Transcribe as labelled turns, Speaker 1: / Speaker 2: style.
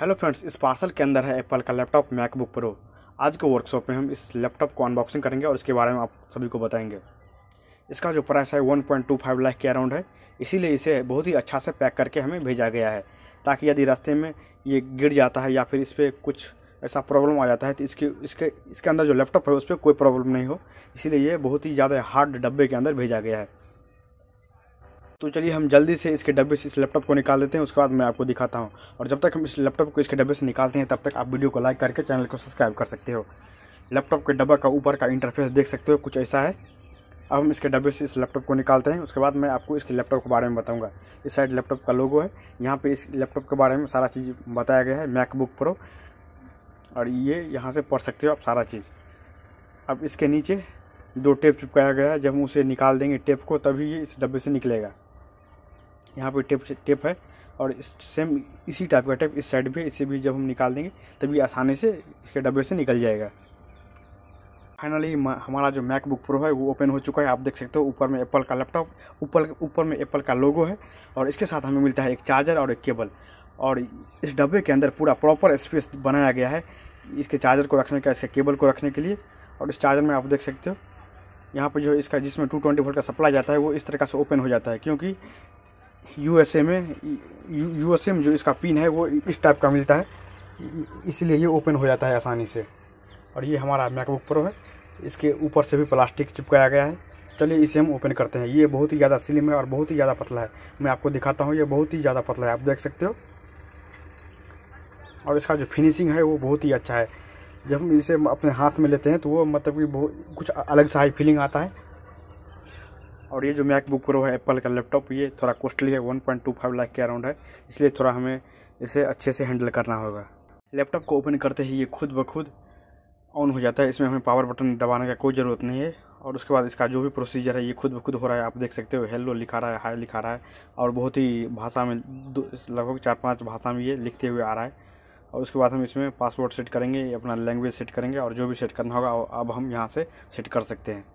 Speaker 1: hello friends इस parcel के अंदर है एप्पल का लैपटॉप मैकबुक प्रो आज के वर्कशॉप में हम इस लैपटॉप को अनबॉक्सिंग करेंगे और इसके बारे में आप सभी को बताएंगे इसका जो प्राइस है 1.25 लाख के अराउंड है इसीलिए इसे बहुत ही अच्छा से पैक करके हमें भेजा गया है ताकि यदि रास्ते में ये गिर जाता है या फिर इस पर कुछ ऐसा प्रॉब्लम आ जाता है तो इसके इसके इसके अंदर जो लैपटॉप है उस पर कोई प्रॉब्लम नहीं हो इसीलिए ये बहुत ही ज़्यादा हार्ड डब्बे के अंदर भेजा गया है तो चलिए हम जल्दी से इसके डब्बे से इस लैपटॉप को निकाल देते हैं उसके बाद मैं आपको दिखाता हूँ और जब तक हम इस लैपटॉप को इसके डब्बे से निकालते हैं तब तक आप वीडियो को लाइक करके चैनल को सब्सक्राइब कर सकते हो लैपटॉप के डब्बा का ऊपर का इंटरफेस देख सकते हो कुछ ऐसा है अब हम इसके डब्बे से इस लैपटॉप को निकालते हैं उसके बाद मैं आपको इसके लैपटॉप के बारे में बताऊंगा इस साइड लैपटॉप का लोगो है यहाँ पे इस लैपटॉप के बारे में सारा चीज़ बताया गया है मैकबुक प्रो और ये यहाँ से पढ़ सकते हो आप सारा चीज़ अब इसके नीचे दो टेप चिपकाया गया है जब हम उसे निकाल देंगे टेप को तभी ये इस डब्बे से निकलेगा यहाँ पर टेप टेप है और इस सेम इसी टाइप का टेप इस साइड भी इसे भी जब हम निकाल देंगे तभी आसानी से इसके डब्बे से निकल जाएगा फाइनली हमारा जो मैकबुक प्रो है वो ओपन हो चुका है आप देख सकते हो ऊपर में एप्पल का लैपटॉप ऊपर ऊपर में एप्पल का लोगो है और इसके साथ हमें मिलता है एक चार्जर और एक केबल और इस डब्बे के अंदर पूरा प्रॉपर स्पेस बनाया गया है इसके चार्जर को रखने का इसके केबल को रखने के लिए और इस चार्जर में आप देख सकते हो यहाँ पर जो इसका जिसमें टू ट्वेंटी वोल्ट का सप्लाई जाता है वो इस तरह से ओपन हो जाता है क्योंकि यूएसए में यू ए में जो इसका पिन है वो इस टाइप का मिलता है इसलिए ये ओपन हो जाता है आसानी से और ये हमारा मैकबुक प्रो है इसके ऊपर से भी प्लास्टिक चिपकाया गया है चलिए इसे हम ओपन करते हैं ये बहुत ही ज़्यादा स्लिम है और बहुत ही ज़्यादा पतला है मैं आपको दिखाता हूँ ये बहुत ही ज़्यादा पतला है आप देख सकते हो और इसका जो फिनिशिंग है वो बहुत ही अच्छा है जब हम इसे अपने हाथ में लेते हैं तो वो मतलब कि कुछ अलग सा ही फीलिंग आता है और ये जो मैकबुक प्रो है एप्पल का लैपटॉप ये थोड़ा कॉस्टली है 1.25 लाख के अराउंड है इसलिए थोड़ा हमें इसे अच्छे से हैंडल करना होगा लैपटॉप को ओपन करते ही ये खुद ब खुद ऑन हो जाता है इसमें हमें पावर बटन दबाने का कोई ज़रूरत नहीं है और उसके बाद इसका जो भी प्रोसीजर है ये खुद ब खुद हो रहा है आप देख सकते हो हेलो लिखा रहा है हाई लिखा रहा है और बहुत ही भाषा में लगभग चार पाँच भाषा में ये लिखते हुए आ रहा है और उसके बाद हम इसमें पासवर्ड सेट करेंगे अपना लैंग्वेज सेट करेंगे और जो भी सेट करना होगा अब हम यहाँ से सेट कर सकते हैं